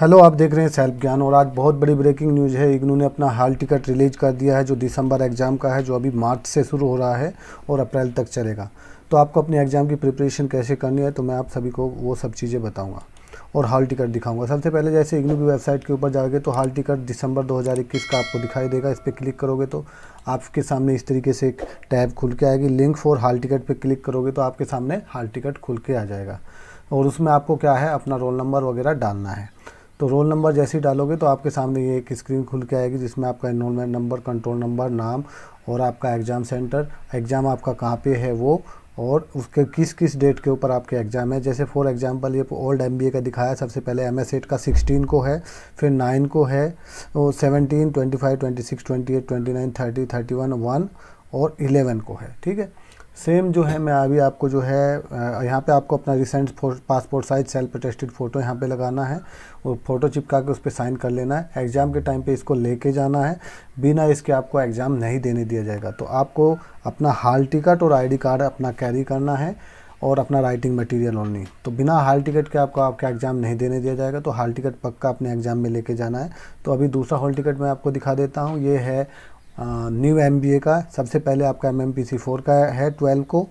hello आप देख रहे हैं सेल्फ ज्ञान और आज बहुत बड़ी ब्रेकिंग न्यूज़ है इग्नू ने अपना हाल टिकट रिलीज कर दिया है जो दिसंबर एग्ज़ाम का है जो अभी मार्च से शुरू हो रहा है और अप्रैल तक चलेगा तो आपको अपने एग्ज़ाम की प्रिपरेशन कैसे करनी है तो मैं आप सभी को वो सब चीज़ें बताऊँगा और हॉल टिकट दिखाऊंगा सबसे पहले जैसे इग्नू की वेबसाइट के ऊपर जाओगे तो हॉल टिकट दिसंबर 2021 का आपको दिखाई देगा इस पर क्लिक करोगे तो आपके सामने इस तरीके से एक टैब खुल के आएगी लिंक फॉर हॉल टिकट पर क्लिक करोगे तो आपके सामने हॉल टिकट खुल के आ जाएगा और उसमें आपको क्या है अपना रोल नंबर वगैरह डालना है तो रोल नंबर जैसे ही डालोगे तो आपके सामने ये एक स्क्रीन खुल के आएगी जिसमें आपका इनरोलमेंट नंबर कंट्रोल नंबर नाम और आपका एग्ज़ाम सेंटर एग्ज़ाम आपका कहाँ पे है वो और उसके किस किस डेट के ऊपर आपके एग्ज़ाम है जैसे फॉर एग्ज़ाम्पल ये ओल्ड एम का दिखाया सबसे पहले एम एस का सिक्सटीन को है फिर नाइन को है seventeen twenty five twenty six twenty eight twenty nine thirty thirty one one और इलेवन को है ठीक है सेम जो है मैं अभी आपको जो है यहाँ पे आपको अपना recent passport size self attested photo यहाँ पे लगाना है वो फ़ोटो चिपका के उस पर साइन कर लेना है एग्ज़ाम के टाइम पे इसको लेके जाना है बिना इसके आपको एग्ज़ाम नहीं देने दिया जाएगा तो आपको अपना हाल टिकट और आईडी कार्ड अपना कैरी करना है और अपना राइटिंग मटीरियल ओनली तो बिना हाल टिकट के आपको आपका एग्ज़ाम नहीं देने दिया जाएगा तो हाल टिकट पक्का अपने एग्ज़ाम में लेके जाना है तो अभी दूसरा हॉल टिकट मैं आपको दिखा देता हूँ ये है न्यू एम बी ए का सबसे पहले आपका M M P C four का है ट्वेल्व को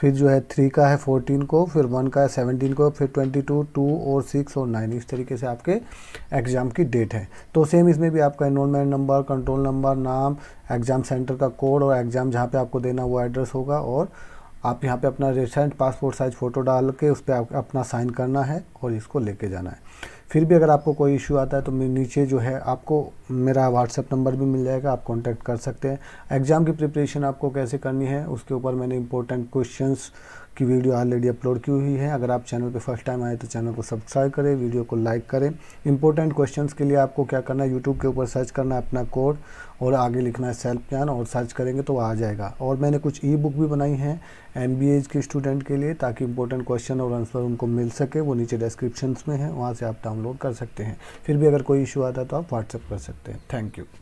फिर जो है थ्री का है फोर्टीन को फिर वन का है सेवनटीन को फिर ट्वेंटी टू टू और सिक्स और नाइन इस तरीके से आपके एग्ज़ाम की डेट है तो सेम इसमें भी आपका इनोलमेंट नंबर कंट्रोल नंबर नाम एग्ज़ाम सेंटर का कोड और एग्ज़ाम जहाँ पे आपको देना वो एड्रेस होगा और आप यहाँ पे अपना रिसेंट पासपोर्ट साइज़ फ़ोटो डाल के उस पर अपना साइन करना है और इसको लेके जाना है फिर भी अगर आपको कोई इशू आता है तो नीचे जो है आपको मेरा व्हाट्सएप नंबर भी मिल जाएगा आप कॉन्टैक्ट कर सकते हैं एग्ज़ाम की प्रिपरेशन आपको कैसे करनी है उसके ऊपर मैंने इंपॉर्टेंट क्वेश्चंस की वीडियो ऑलरेडी अपलोड की हुई है अगर आप चैनल पर फर्स्ट टाइम आए तो चैनल को सब्सक्राइब करें वीडियो को लाइक करें इंपॉर्टेंट क्वेश्चंस के लिए आपको क्या करना है यूट्यूब के ऊपर सर्च करना है अपना कोड और आगे लिखना है सेल्फ प्लान और सर्च करेंगे तो आ जाएगा और मैंने कुछ ई बुक भी बनाई है एम के स्टूडेंट के लिए ताकि इंपॉर्टेंट क्वेश्चन और आंसर उनको मिल सके वो नीचे डिस्क्रिप्शन में है वहाँ से आप डाउनलोड कर सकते हैं फिर भी अगर कोई इशू आता है तो आप व्हाट्सअप कर सकते हैं थैंक यू